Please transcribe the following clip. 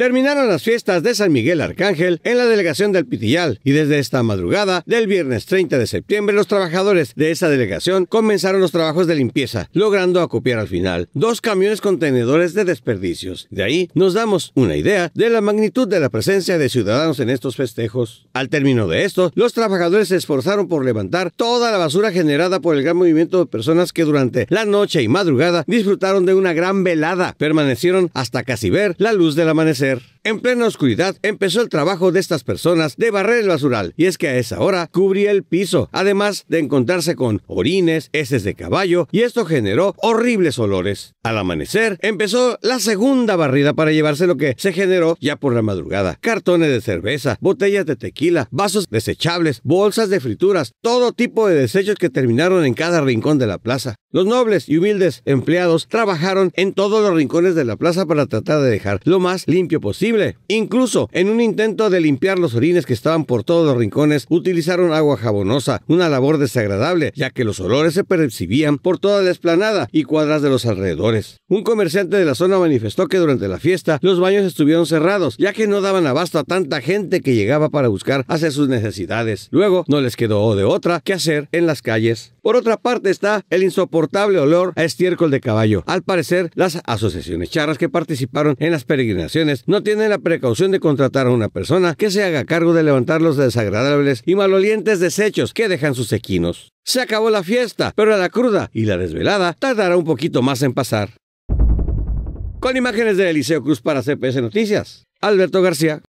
Terminaron las fiestas de San Miguel Arcángel en la delegación del Pitillal y desde esta madrugada del viernes 30 de septiembre los trabajadores de esa delegación comenzaron los trabajos de limpieza, logrando acopiar al final dos camiones contenedores de desperdicios. De ahí nos damos una idea de la magnitud de la presencia de ciudadanos en estos festejos. Al término de esto, los trabajadores se esforzaron por levantar toda la basura generada por el gran movimiento de personas que durante la noche y madrugada disfrutaron de una gran velada. Permanecieron hasta casi ver la luz del amanecer. Gracias. En plena oscuridad empezó el trabajo de estas personas de barrer el basural, y es que a esa hora cubría el piso, además de encontrarse con orines, heces de caballo, y esto generó horribles olores. Al amanecer empezó la segunda barrida para llevarse lo que se generó ya por la madrugada. Cartones de cerveza, botellas de tequila, vasos desechables, bolsas de frituras, todo tipo de desechos que terminaron en cada rincón de la plaza. Los nobles y humildes empleados trabajaron en todos los rincones de la plaza para tratar de dejar lo más limpio posible Incluso en un intento de limpiar los orines que estaban por todos los rincones, utilizaron agua jabonosa, una labor desagradable, ya que los olores se percibían por toda la esplanada y cuadras de los alrededores. Un comerciante de la zona manifestó que durante la fiesta los baños estuvieron cerrados, ya que no daban abasto a tanta gente que llegaba para buscar hacer sus necesidades. Luego no les quedó de otra que hacer en las calles. Por otra parte está el insoportable olor a estiércol de caballo. Al parecer, las asociaciones charras que participaron en las peregrinaciones no tienen la precaución de contratar a una persona que se haga cargo de levantar los desagradables y malolientes desechos que dejan sus equinos. Se acabó la fiesta, pero la cruda y la desvelada tardará un poquito más en pasar. Con imágenes de Eliseo Cruz para CPS Noticias, Alberto García.